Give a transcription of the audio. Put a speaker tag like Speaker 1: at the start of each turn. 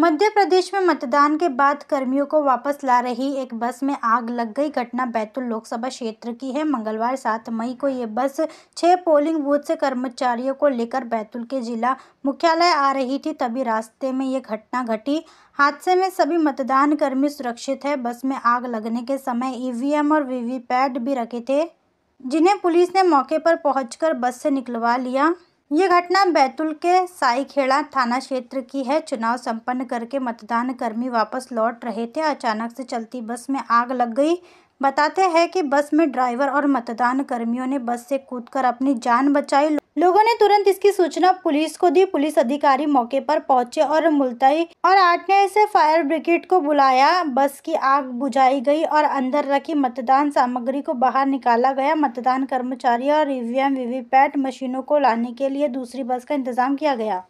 Speaker 1: मध्य प्रदेश में मतदान के बाद कर्मियों को वापस ला रही एक बस में आग लग गई घटना बैतूल लोकसभा क्षेत्र की है मंगलवार सात मई को ये बस छह पोलिंग बूथ से कर्मचारियों को लेकर बैतूल के जिला मुख्यालय आ रही थी तभी रास्ते में ये घटना घटी हादसे में सभी मतदान कर्मी सुरक्षित है बस में आग लगने के समय ईवीएम और वीवीपैट भी रखे थे जिन्हें पुलिस ने मौके पर पहुंचकर बस से निकलवा लिया ये घटना बैतूल के साईखेड़ा थाना क्षेत्र की है चुनाव संपन्न करके मतदान कर्मी वापस लौट रहे थे अचानक से चलती बस में आग लग गई बताते हैं कि बस में ड्राइवर और मतदान कर्मियों ने बस से कूदकर अपनी जान बचाई लोगों ने तुरंत इसकी सूचना पुलिस को दी पुलिस अधिकारी मौके पर पहुंचे और मुलतई और आठ ने ऐसे फायर ब्रिगेड को बुलाया बस की आग बुझाई गई और अंदर रखी मतदान सामग्री को बाहर निकाला गया मतदान कर्मचारी और ईवीएम वीवीपैट मशीनों को लाने के लिए दूसरी बस का इंतजाम किया गया